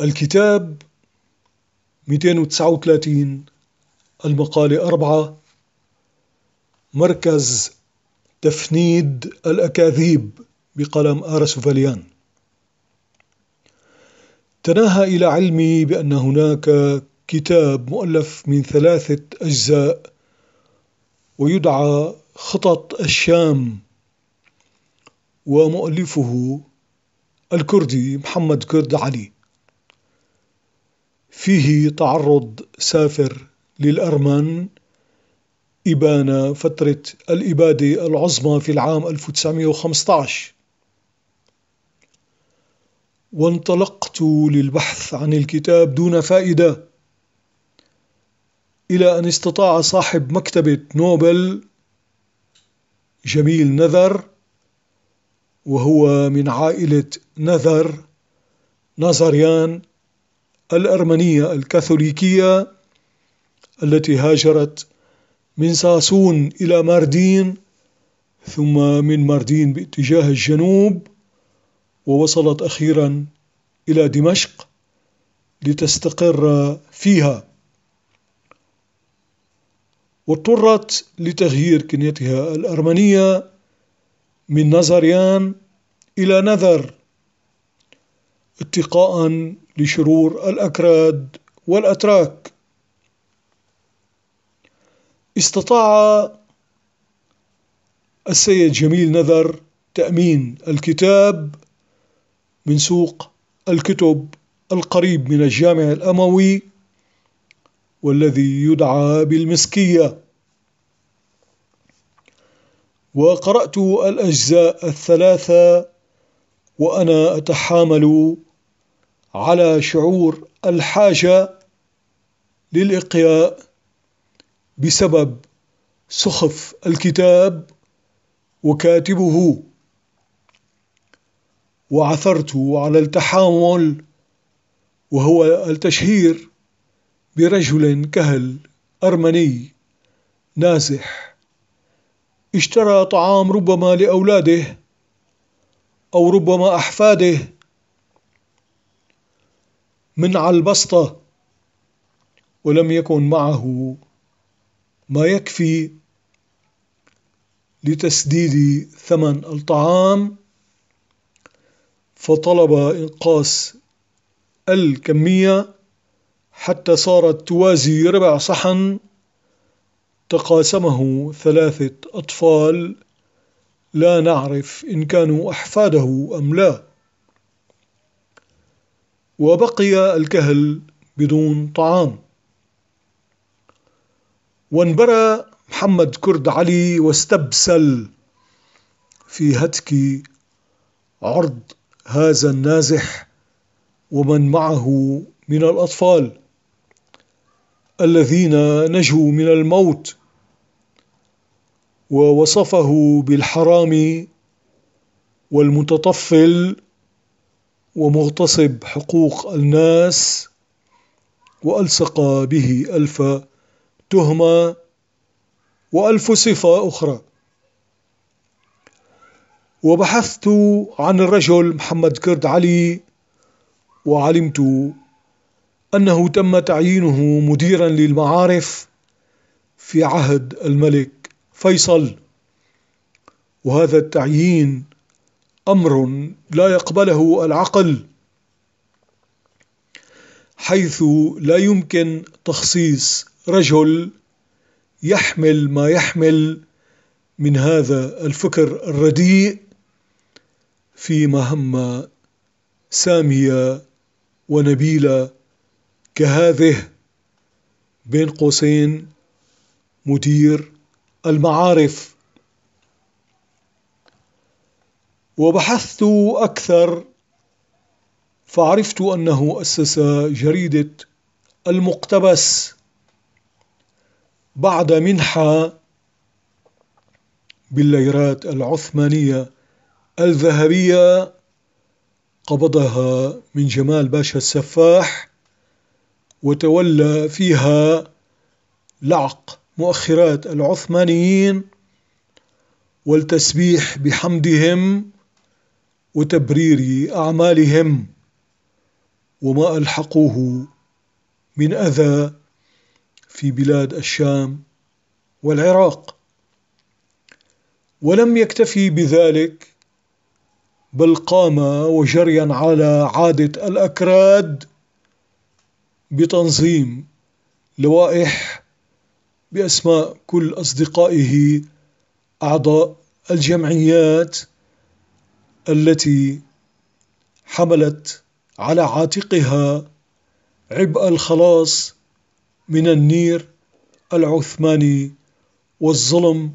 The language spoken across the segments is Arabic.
الكتاب 239 المقالة 4 مركز تفنيد الأكاذيب بقلم آرس سوفاليان تناهى إلى علمي بأن هناك كتاب مؤلف من ثلاثة أجزاء ويدعى خطط الشام ومؤلفه الكردي محمد كرد علي فيه تعرض سافر للأرمن إبان فترة الإبادة العظمى في العام 1915 وانطلقت للبحث عن الكتاب دون فائدة إلى أن استطاع صاحب مكتبة نوبل جميل نذر وهو من عائلة نذر نازاريان الأرمنية الكاثوليكية التي هاجرت من ساسون إلى ماردين ثم من ماردين باتجاه الجنوب ووصلت أخيرا إلى دمشق لتستقر فيها واضطرت لتغيير كنيتها الأرمنية من نظريان إلى نذر اتقاء لشرور الأكراد والأتراك استطاع السيد جميل نذر تأمين الكتاب من سوق الكتب القريب من الجامع الأموي والذي يدعى بالمسكية وقرأت الأجزاء الثلاثة وأنا أتحامل على شعور الحاجة للإقياء بسبب سخف الكتاب وكاتبه وعثرت على التحامل وهو التشهير برجل كهل أرمني نازح اشترى طعام ربما لأولاده أو ربما أحفاده من على البسطة ولم يكن معه ما يكفي لتسديد ثمن الطعام فطلب إنقاص الكمية حتى صارت توازي ربع صحن تقاسمه ثلاثة أطفال لا نعرف إن كانوا أحفاده أم لا وبقي الكهل بدون طعام وانبرى محمد كرد علي واستبسل في هتك عرض هذا النازح ومن معه من الأطفال الذين نجوا من الموت ووصفه بالحرام والمتطفل ومغتصب حقوق الناس وألصق به ألف تهمة وألف صفة أخرى وبحثت عن الرجل محمد كرد علي وعلمت أنه تم تعيينه مديرا للمعارف في عهد الملك فيصل وهذا التعيين امر لا يقبله العقل حيث لا يمكن تخصيص رجل يحمل ما يحمل من هذا الفكر الرديء في مهمة سامية ونبيلة كهذه بين قوسين مدير المعارف وبحثت أكثر فعرفت أنه أسس جريدة المقتبس بعد منحة بالليرات العثمانية الذهبية قبضها من جمال باشا السفاح وتولى فيها لعق مؤخرات العثمانيين والتسبيح بحمدهم وتبرير أعمالهم وما ألحقوه من أذى في بلاد الشام والعراق ولم يكتفي بذلك بل قام وجريا على عادة الأكراد بتنظيم لوائح بأسماء كل أصدقائه أعضاء الجمعيات التي حملت على عاتقها عبء الخلاص من النير العثماني والظلم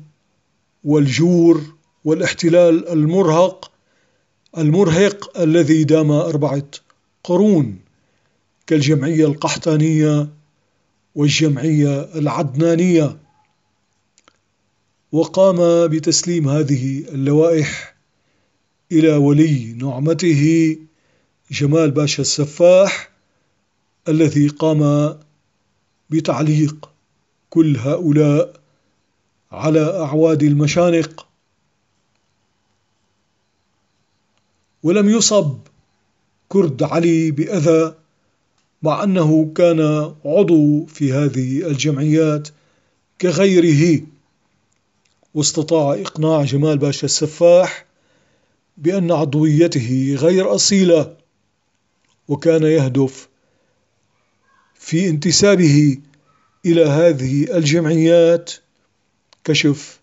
والجور والاحتلال المرهق المرهق الذي دام أربعة قرون كالجمعية القحطانية والجمعية العدنانية وقام بتسليم هذه اللوائح إلى ولي نعمته جمال باشا السفاح الذي قام بتعليق كل هؤلاء على أعواد المشانق ولم يصب كرد علي بأذى مع أنه كان عضو في هذه الجمعيات كغيره واستطاع إقناع جمال باشا السفاح بأن عضويته غير أصيلة وكان يهدف في انتسابه إلى هذه الجمعيات كشف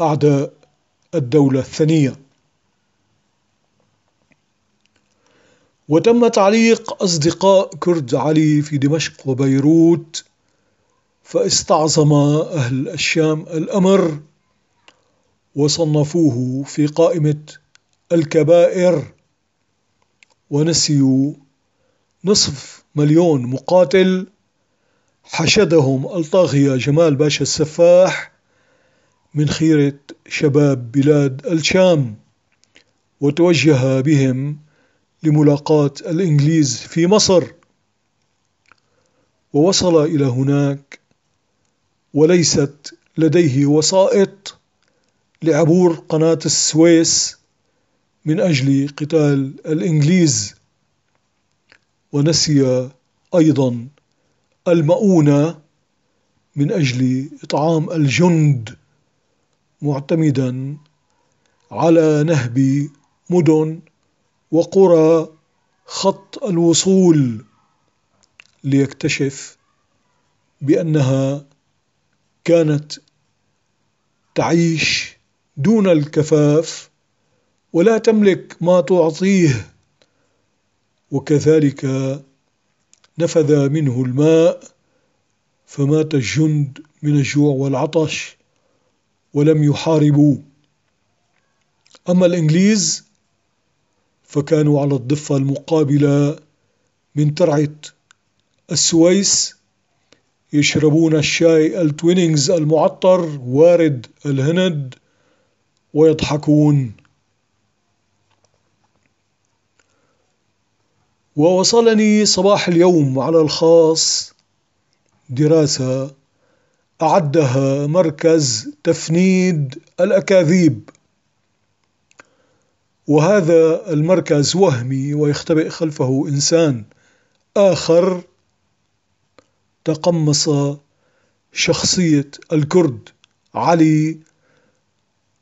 أعداء الدولة الثانية وتم تعليق أصدقاء كرد علي في دمشق وبيروت فاستعظم أهل الشام الأمر وصنفوه في قائمة الكبائر ونسيوا نصف مليون مقاتل حشدهم الطاغية جمال باشا السفاح من خيرة شباب بلاد الشام وتوجه بهم لملاقاة الإنجليز في مصر ووصل إلى هناك وليست لديه وسائط لعبور قناة السويس من أجل قتال الإنجليز ونسي أيضا المؤونة من أجل إطعام الجند معتمدا على نهب مدن وقرى خط الوصول ليكتشف بأنها كانت تعيش دون الكفاف ولا تملك ما تعطيه وكذلك نفذ منه الماء فمات الجند من الجوع والعطش ولم يحاربوا أما الإنجليز فكانوا على الضفة المقابلة من ترعة السويس يشربون الشاي التوينينجز المعطر وارد الهند ويضحكون ووصلني صباح اليوم على الخاص دراسة أعدها مركز تفنيد الأكاذيب وهذا المركز وهمي ويختبئ خلفه إنسان آخر تقمص شخصية الكرد علي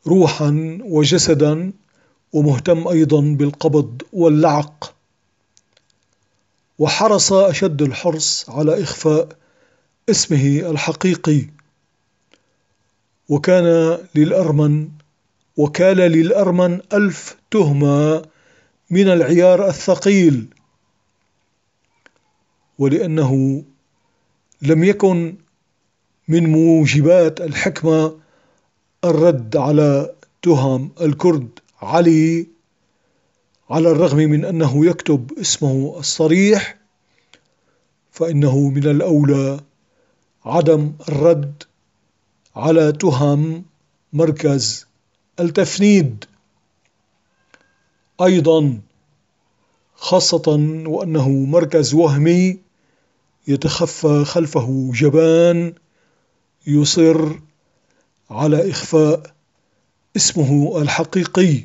روحا وجسدا ومهتم أيضا بالقبض واللعق وحرص أشد الحرص على إخفاء اسمه الحقيقي وكان للأرمن وكال للأرمن ألف تهمة من العيار الثقيل ولأنه لم يكن من موجبات الحكمة الرد على تهم الكرد علي على الرغم من أنه يكتب اسمه الصريح فإنه من الأولى عدم الرد على تهم مركز التفنيد أيضا خاصة وأنه مركز وهمي يتخفى خلفه جبان يصر على إخفاء اسمه الحقيقي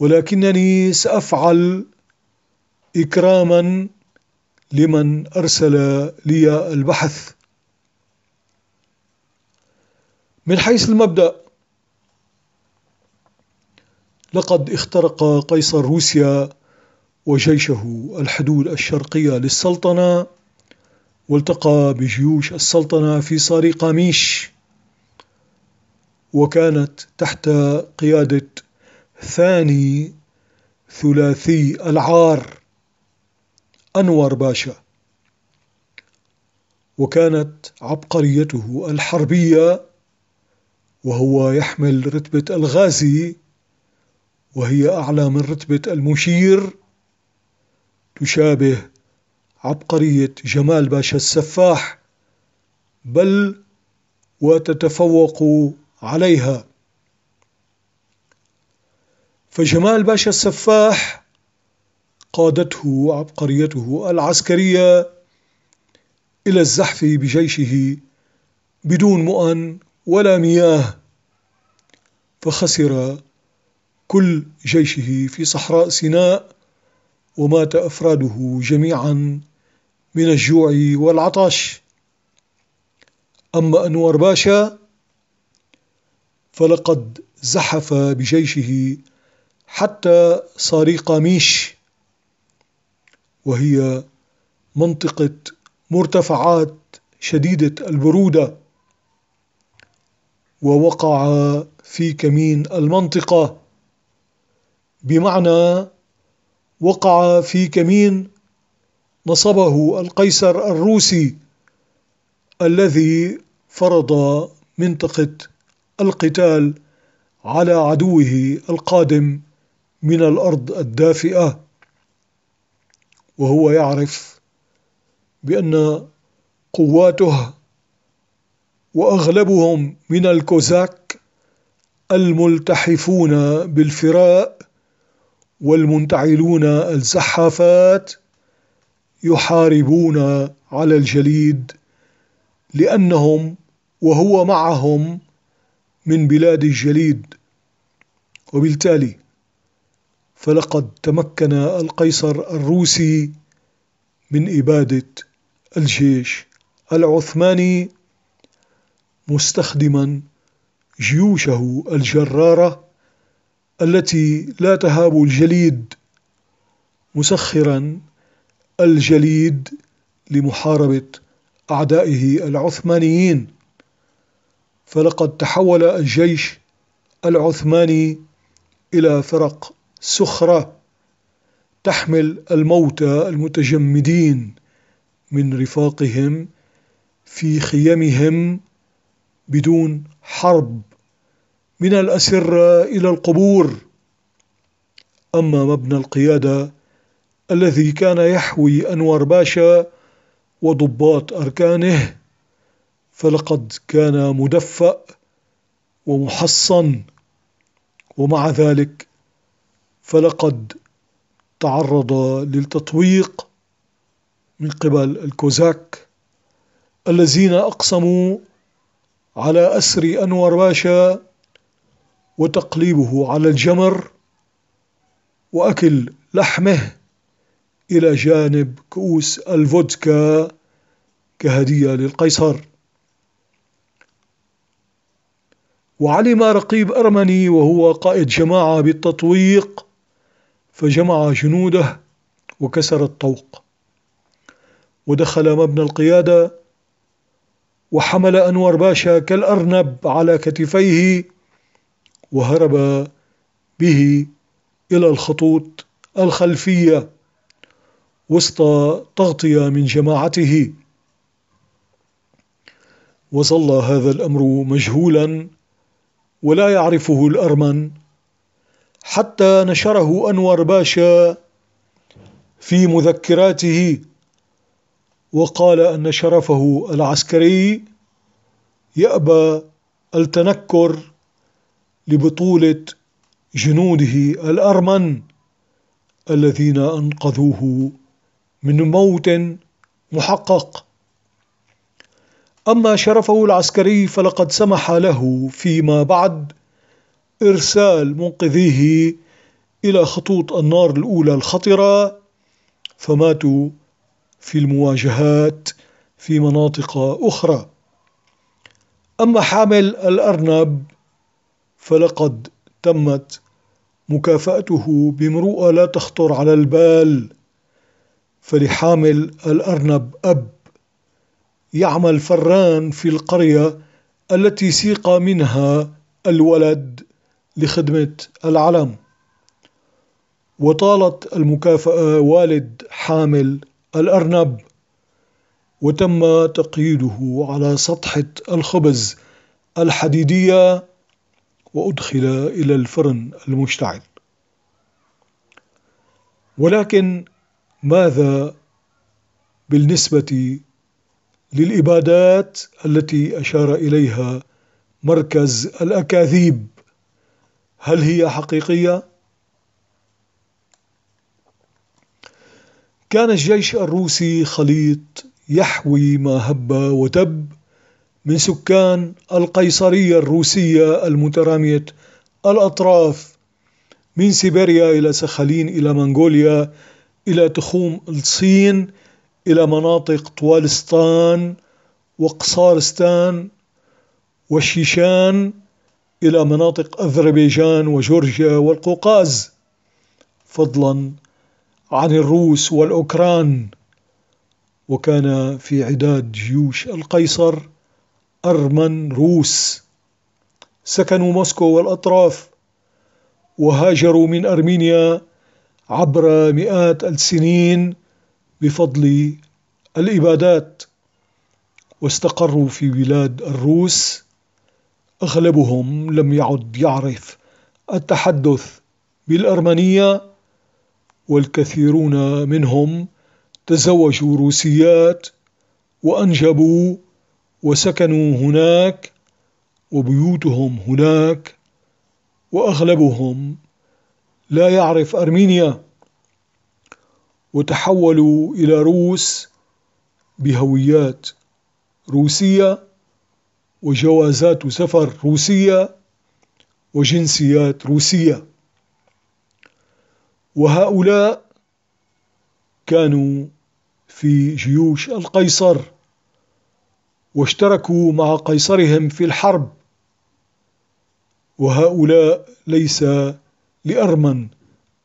ولكنني سأفعل إكراما لمن أرسل لي البحث من حيث المبدأ لقد اخترق قيصر روسيا وجيشه الحدود الشرقية للسلطنة والتقى بجيوش السلطنة في صريق وكانت تحت قيادة ثاني ثلاثي العار أنور باشا وكانت عبقريته الحربية وهو يحمل رتبة الغازي وهي أعلى من رتبة المشير تشابه عبقرية جمال باشا السفاح بل وتتفوق عليها فجمال باشا السفاح قادته عبقريته العسكرية إلى الزحف بجيشه بدون مؤن ولا مياه فخسر كل جيشه في صحراء سيناء ومات أفراده جميعا من الجوع والعطش أما أنور باشا فلقد زحف بجيشه حتى ميش وهي منطقة مرتفعات شديدة البرودة ووقع في كمين المنطقة بمعنى وقع في كمين نصبه القيصر الروسي الذي فرض منطقة القتال على عدوه القادم من الأرض الدافئة وهو يعرف بأن قواته وأغلبهم من الكوزاك الملتحفون بالفراء والمنتعلون الزحافات يحاربون على الجليد لأنهم وهو معهم من بلاد الجليد وبالتالي فلقد تمكن القيصر الروسي من إبادة الجيش العثماني مستخدما جيوشه الجرارة التي لا تهاب الجليد مسخرا الجليد لمحاربة أعدائه العثمانيين فلقد تحول الجيش العثماني إلى فرق سخرة تحمل الموتى المتجمدين من رفاقهم في خيمهم بدون حرب من الأسرة إلى القبور أما مبنى القيادة الذي كان يحوي أنور باشا وضباط أركانه فلقد كان مدفأ ومحصن ومع ذلك فلقد تعرض للتطويق من قبل الكوزاك الذين أقسموا على أسر أنور باشا وتقليبه على الجمر وأكل لحمه إلى جانب كؤوس الفودكا كهدية للقيصر وعلم رقيب أرمني وهو قائد جماعة بالتطويق فجمع جنوده وكسر الطوق ودخل مبنى القيادة وحمل أنور باشا كالأرنب على كتفيه وهرب به إلى الخطوط الخلفية وسط تغطية من جماعته وظل هذا الأمر مجهولا ولا يعرفه الأرمن حتى نشره أنور باشا في مذكراته وقال أن شرفه العسكري يأبى التنكر لبطولة جنوده الأرمن الذين أنقذوه من موت محقق أما شرفه العسكري فلقد سمح له فيما بعد إرسال منقذيه إلى خطوط النار الأولى الخطرة فماتوا في المواجهات في مناطق أخرى أما حامل الأرنب فلقد تمت مكافأته بمروءة لا تخطر على البال فلحامل الأرنب أب يعمل فران في القرية التي سيق منها الولد لخدمة العلم وطالت المكافأة والد حامل الأرنب وتم تقييده على سطحة الخبز الحديدية وأدخل إلى الفرن المشتعل ولكن ماذا بالنسبة للإبادات التي أشار إليها مركز الأكاذيب هل هي حقيقية؟ كان الجيش الروسي خليط يحوي ما هب وتب من سكان القيصرية الروسية المترامية الأطراف من سيبيريا إلى سخالين إلى منغوليا إلى تخوم الصين إلى مناطق طوالستان وقصارستان والشيشان إلى مناطق أذربيجان وجورجيا والقوقاز فضلا عن الروس والأوكران وكان في عداد جيوش القيصر أرمن روس سكنوا موسكو والأطراف وهاجروا من أرمينيا عبر مئات السنين بفضل الإبادات واستقروا في بلاد الروس أغلبهم لم يعد يعرف التحدث بالأرمنية والكثيرون منهم تزوجوا روسيات وأنجبوا وسكنوا هناك وبيوتهم هناك وأغلبهم لا يعرف أرمينيا وتحولوا إلى روس بهويات روسية وجوازات سفر روسية وجنسيات روسية وهؤلاء كانوا في جيوش القيصر واشتركوا مع قيصرهم في الحرب وهؤلاء ليس لأرمن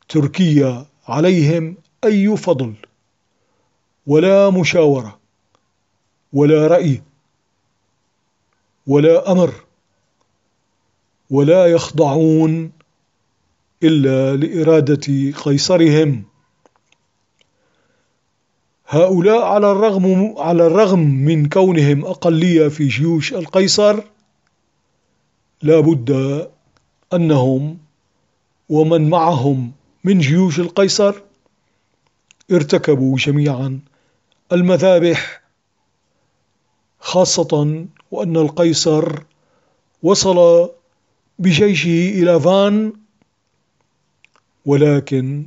تركيا عليهم أي فضل ولا مشاورة ولا رأي ولا أمر ولا يخضعون إلا لإرادة قيصرهم هؤلاء على الرغم على الرغم من كونهم أقلية في جيوش القيصر لا بد أنهم ومن معهم من جيوش القيصر ارتكبوا جميعا المذابح خاصة وأن القيصر وصل بجيشه إلى فان ولكن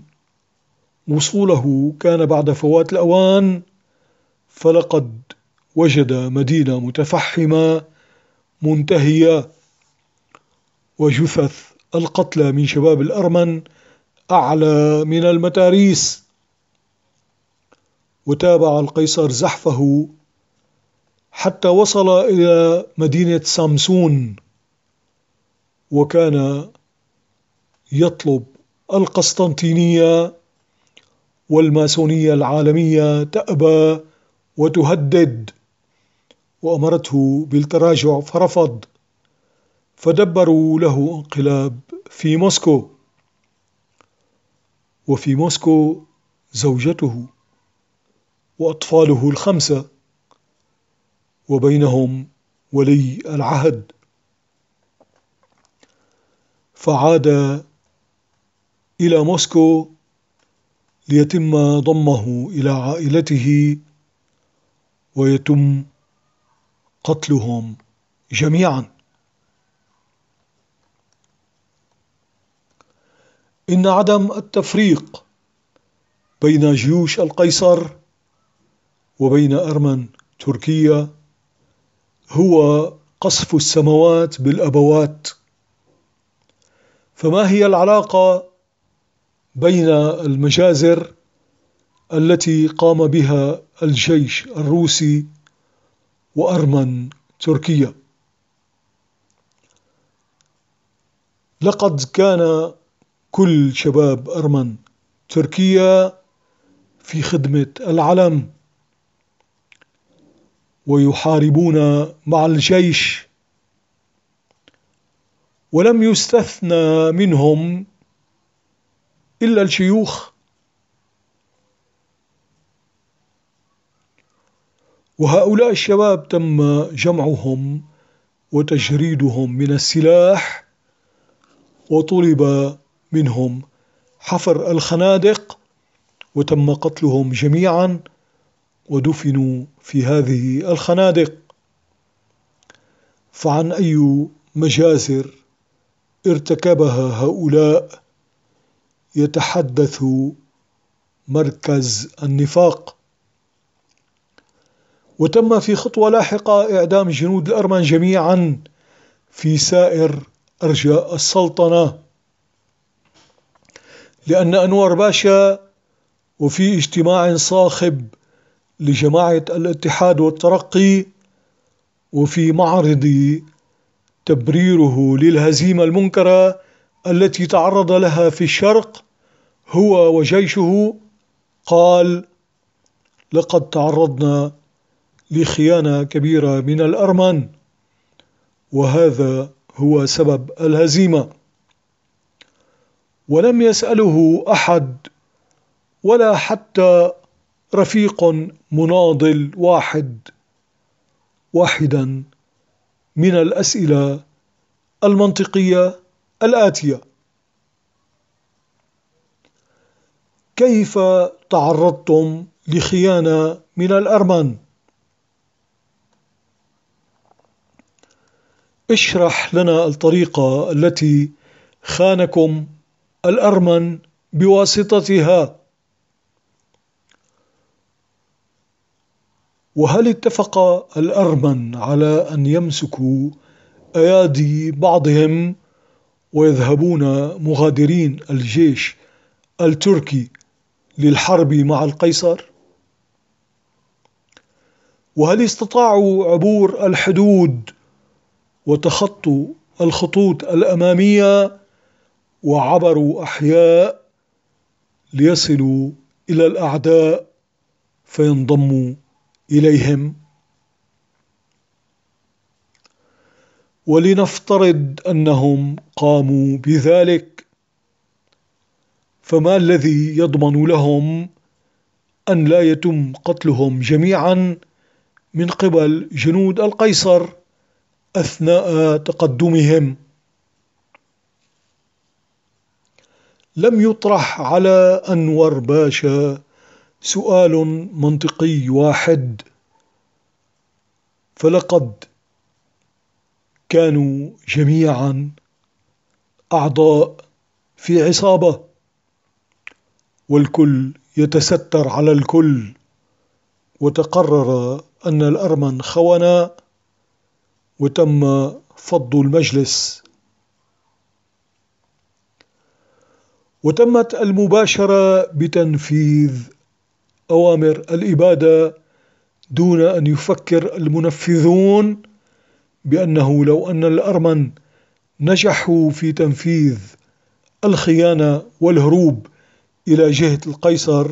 وصوله كان بعد فوات الأوان فلقد وجد مدينة متفحمة منتهية وجثث القتلى من شباب الأرمن أعلى من المتاريس وتابع القيصر زحفه حتى وصل إلى مدينة سامسون وكان يطلب القسطنطينية والماسونية العالمية تأبى وتهدد وأمرته بالتراجع فرفض فدبروا له انقلاب في موسكو وفي موسكو زوجته وأطفاله الخمسة وبينهم ولي العهد فعاد إلى موسكو ليتم ضمه إلى عائلته ويتم قتلهم جميعا إن عدم التفريق بين جيوش القيصر وبين أرمن تركيا هو قصف السماوات بالابوات فما هي العلاقه بين المجازر التي قام بها الجيش الروسي وارمن تركيا لقد كان كل شباب ارمن تركيا في خدمه العلم ويحاربون مع الجيش ولم يستثنى منهم إلا الشيوخ وهؤلاء الشباب تم جمعهم وتجريدهم من السلاح وطلب منهم حفر الخنادق وتم قتلهم جميعا ودفنوا في هذه الخنادق فعن أي مجازر ارتكبها هؤلاء يتحدث مركز النفاق وتم في خطوة لاحقة إعدام جنود الأرمن جميعا في سائر أرجاء السلطنة لأن أنور باشا وفي اجتماع صاخب لجماعة الاتحاد والترقي وفي معرض تبريره للهزيمة المنكرة التي تعرض لها في الشرق هو وجيشه قال لقد تعرضنا لخيانة كبيرة من الأرمن وهذا هو سبب الهزيمة ولم يسأله أحد ولا حتى رفيق مناضل واحد واحدا من الأسئلة المنطقية الآتية كيف تعرضتم لخيانة من الأرمن؟ اشرح لنا الطريقة التي خانكم الأرمن بواسطتها وهل اتفق الأرمن على أن يمسكوا أيادي بعضهم ويذهبون مغادرين الجيش التركي للحرب مع القيصر؟ وهل استطاعوا عبور الحدود وتخطوا الخطوط الأمامية وعبروا أحياء ليصلوا إلى الأعداء فينضموا إليهم ولنفترض أنهم قاموا بذلك فما الذي يضمن لهم أن لا يتم قتلهم جميعا من قبل جنود القيصر أثناء تقدمهم لم يطرح على أنور باشا سؤال منطقي واحد فلقد كانوا جميعا اعضاء في عصابه والكل يتستر على الكل وتقرر ان الارمن خونا وتم فض المجلس وتمت المباشره بتنفيذ أوامر الإبادة دون أن يفكر المنفذون بأنه لو أن الأرمن نجحوا في تنفيذ الخيانة والهروب إلى جهة القيصر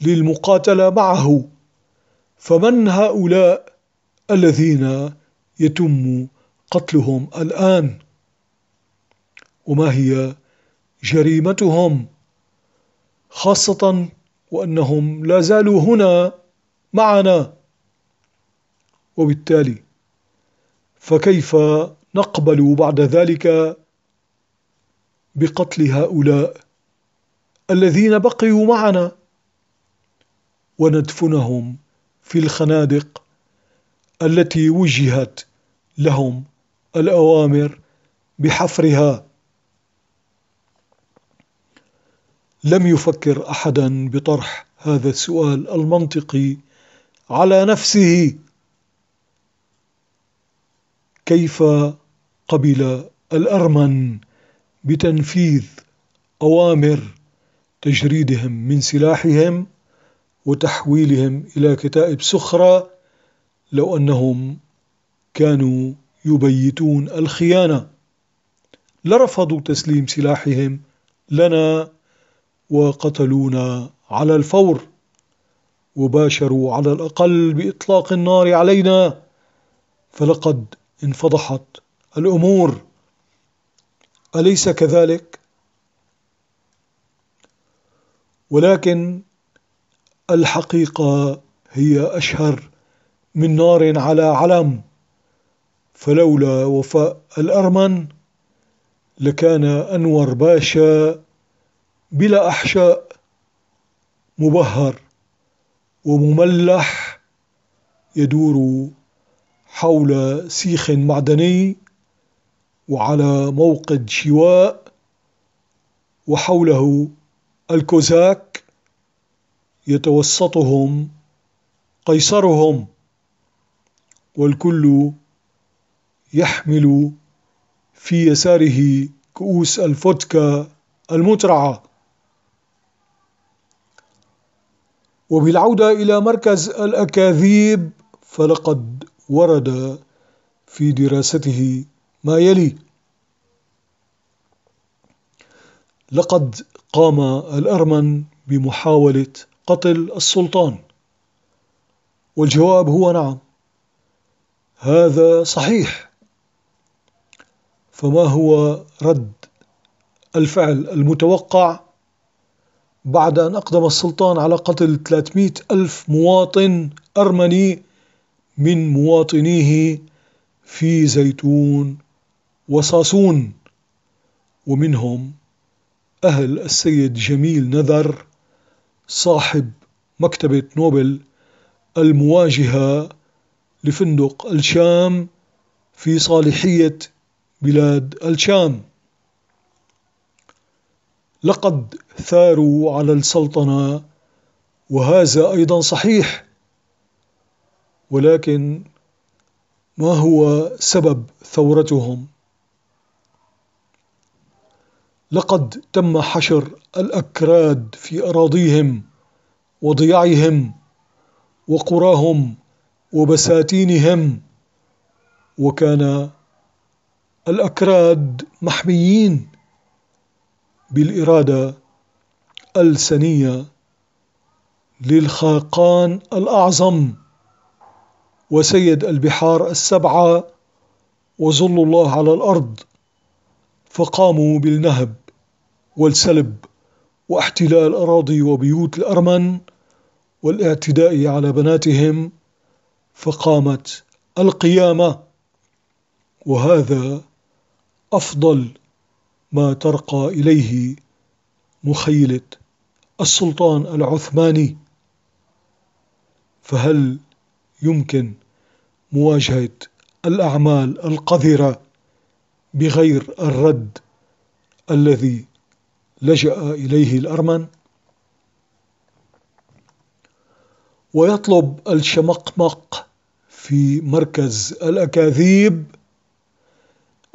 للمقاتلة معه فمن هؤلاء الذين يتم قتلهم الآن وما هي جريمتهم خاصة وأنهم لا زالوا هنا معنا وبالتالي فكيف نقبل بعد ذلك بقتل هؤلاء الذين بقيوا معنا وندفنهم في الخنادق التي وجهت لهم الأوامر بحفرها لم يفكر احدا بطرح هذا السؤال المنطقي على نفسه كيف قبل الارمن بتنفيذ اوامر تجريدهم من سلاحهم وتحويلهم الى كتائب سخره لو انهم كانوا يبيتون الخيانه لرفضوا تسليم سلاحهم لنا وقتلونا على الفور وباشروا على الأقل بإطلاق النار علينا فلقد انفضحت الأمور أليس كذلك؟ ولكن الحقيقة هي أشهر من نار على علم فلولا وفاء الأرمن لكان أنور باشا بلا أحشاء مبهر ومملح يدور حول سيخ معدني وعلى موقد شواء وحوله الكوزاك يتوسطهم قيصرهم والكل يحمل في يساره كؤوس الفودكا المترعه وبالعودة إلى مركز الأكاذيب فلقد ورد في دراسته ما يلي لقد قام الأرمن بمحاولة قتل السلطان والجواب هو نعم هذا صحيح فما هو رد الفعل المتوقع بعد أن أقدم السلطان على قتل 300 ألف مواطن أرمني من مواطنيه في زيتون وصاصون ومنهم أهل السيد جميل نذر صاحب مكتبة نوبل المواجهة لفندق الشام في صالحية بلاد الشام لقد ثاروا على السلطنة وهذا أيضا صحيح ولكن ما هو سبب ثورتهم لقد تم حشر الأكراد في أراضيهم وضيعهم وقراهم وبساتينهم وكان الأكراد محميين بالإرادة السنية للخاقان الأعظم وسيد البحار السبعة وظل الله على الأرض فقاموا بالنهب والسلب واحتلال اراضي وبيوت الأرمن والاعتداء على بناتهم فقامت القيامة وهذا أفضل ما ترقى إليه مخيلة السلطان العثماني فهل يمكن مواجهة الأعمال القذرة بغير الرد الذي لجأ إليه الأرمن ويطلب الشمقمق في مركز الأكاذيب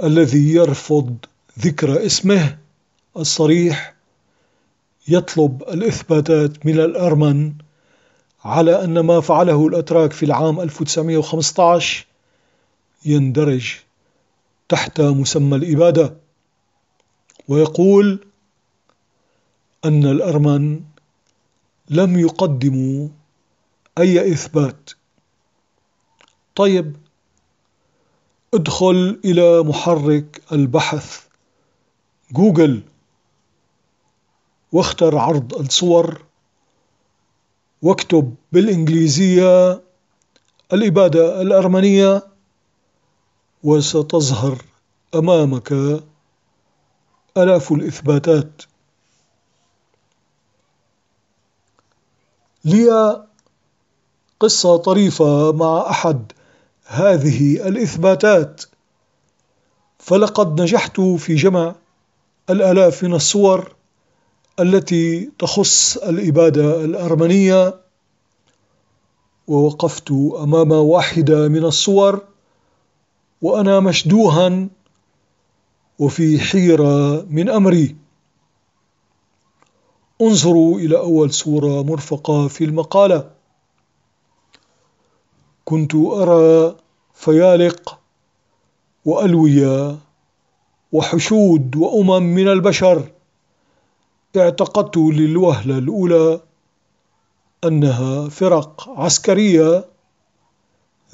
الذي يرفض ذكر اسمه الصريح يطلب الإثباتات من الأرمن على أن ما فعله الأتراك في العام 1915 يندرج تحت مسمى الإبادة ويقول أن الأرمن لم يقدموا أي إثبات طيب ادخل إلى محرك البحث جوجل واختر عرض الصور واكتب بالإنجليزية الإبادة الأرمنية وستظهر أمامك آلاف الإثباتات لي قصة طريفة مع أحد هذه الإثباتات فلقد نجحت في جمع الآلاف من الصور التي تخص الإبادة الأرمنية ووقفت أمام واحدة من الصور وأنا مشدوها وفي حيرة من أمري انظروا إلى أول صورة مرفقة في المقالة كنت أرى فيالق وألوية وحشود وأمم من البشر اعتقدت للوهلة الأولى أنها فرق عسكرية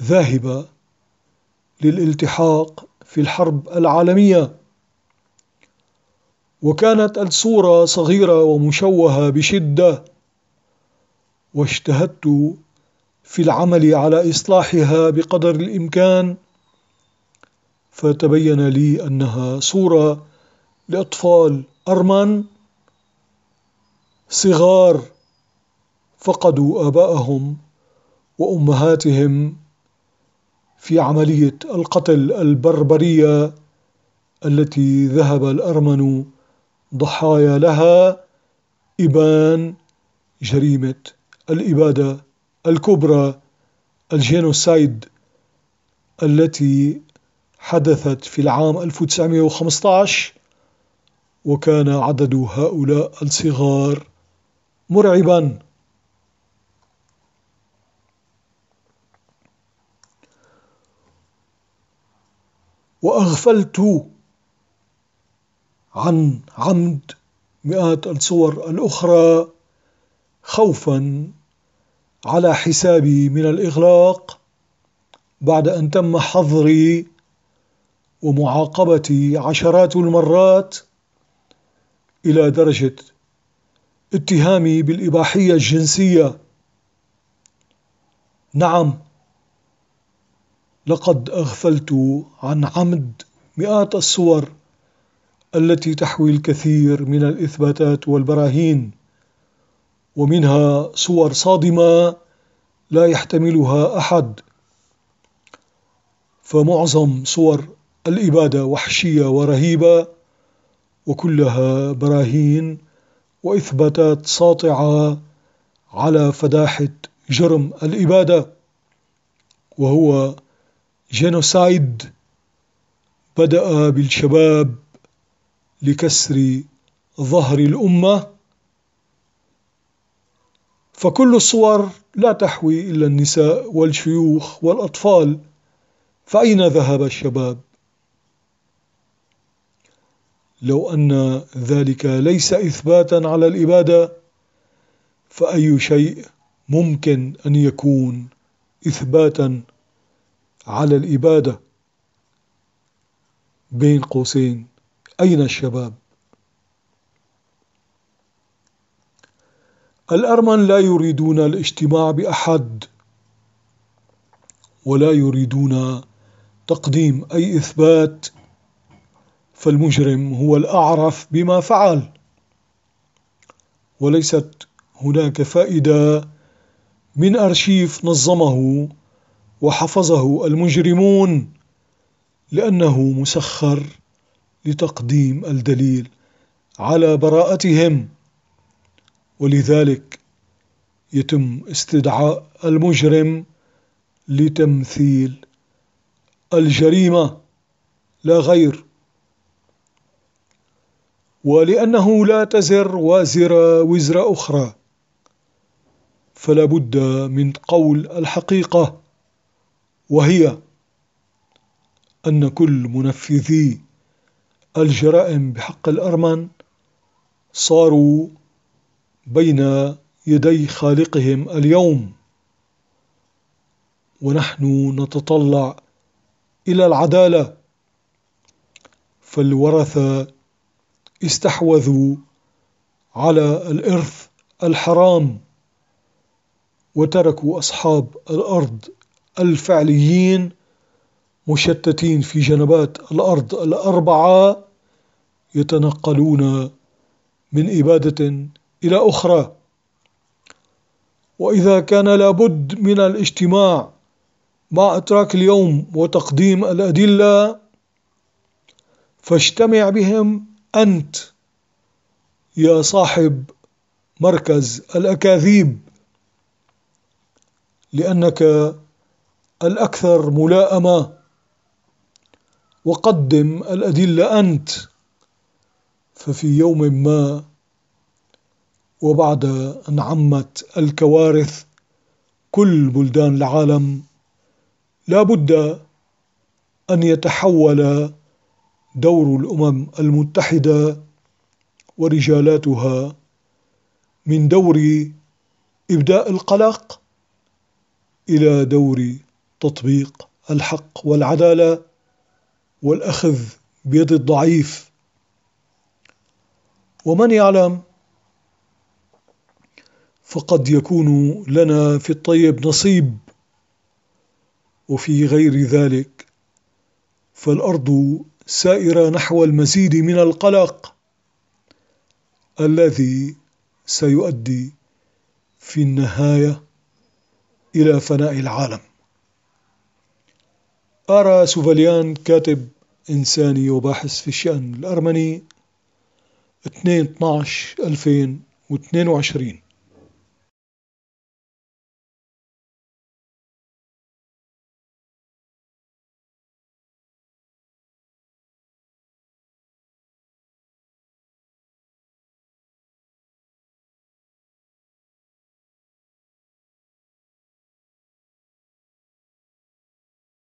ذاهبة للالتحاق في الحرب العالمية وكانت الصورة صغيرة ومشوهة بشدة واجتهدت في العمل على إصلاحها بقدر الإمكان فتبين لي أنها صورة لأطفال أرمن صغار فقدوا آباءهم وأمهاتهم في عملية القتل البربرية التي ذهب الأرمن ضحايا لها إبان جريمة الإبادة الكبرى الجينوسايد التي حدثت في العام 1915 وكان عدد هؤلاء الصغار مرعبا وأغفلت عن عمد مئات الصور الأخرى خوفا على حسابي من الإغلاق بعد أن تم حظري ومعاقبتي عشرات المرات إلى درجة اتهامي بالإباحية الجنسية نعم لقد أغفلت عن عمد مئات الصور التي تحوي الكثير من الإثباتات والبراهين ومنها صور صادمة لا يحتملها أحد فمعظم صور الإبادة وحشية ورهيبة وكلها براهين وإثباتات ساطعة على فداحة جرم الإبادة وهو جينوسايد بدأ بالشباب لكسر ظهر الأمة فكل الصور لا تحوي إلا النساء والشيوخ والأطفال فأين ذهب الشباب لو أن ذلك ليس إثباتا على الإبادة فأي شيء ممكن أن يكون إثباتا على الإبادة بين قوسين أين الشباب؟ الأرمن لا يريدون الاجتماع بأحد ولا يريدون تقديم أي إثبات فالمجرم هو الأعرف بما فعل وليست هناك فائدة من أرشيف نظمه وحفظه المجرمون لأنه مسخر لتقديم الدليل على براءتهم ولذلك يتم استدعاء المجرم لتمثيل الجريمة لا غير ولأنه لا تزر وازرة وزر أخرى فلا بد من قول الحقيقة وهي أن كل منفذي الجرائم بحق الأرمن صاروا بين يدي خالقهم اليوم ونحن نتطلع إلى العدالة فالورثة استحوذوا على الإرث الحرام وتركوا أصحاب الأرض الفعليين مشتتين في جنبات الأرض الأربعة يتنقلون من إبادة إلى أخرى وإذا كان لابد من الاجتماع مع إتراك اليوم وتقديم الأدلة فاجتمع بهم أنت يا صاحب مركز الأكاذيب لأنك الأكثر ملاءمة وقدم الأدلة أنت ففي يوم ما وبعد أن عمت الكوارث كل بلدان العالم لا بد أن يتحول دور الأمم المتحدة ورجالاتها من دور إبداء القلق إلى دور تطبيق الحق والعدالة والأخذ بيد الضعيف ومن يعلم فقد يكون لنا في الطيب نصيب وفي غير ذلك فالأرض سائرة نحو المزيد من القلق الذي سيؤدي في النهاية إلى فناء العالم أرى سوفاليان كاتب إنساني وباحث في الشأن الأرمني 2 12 2022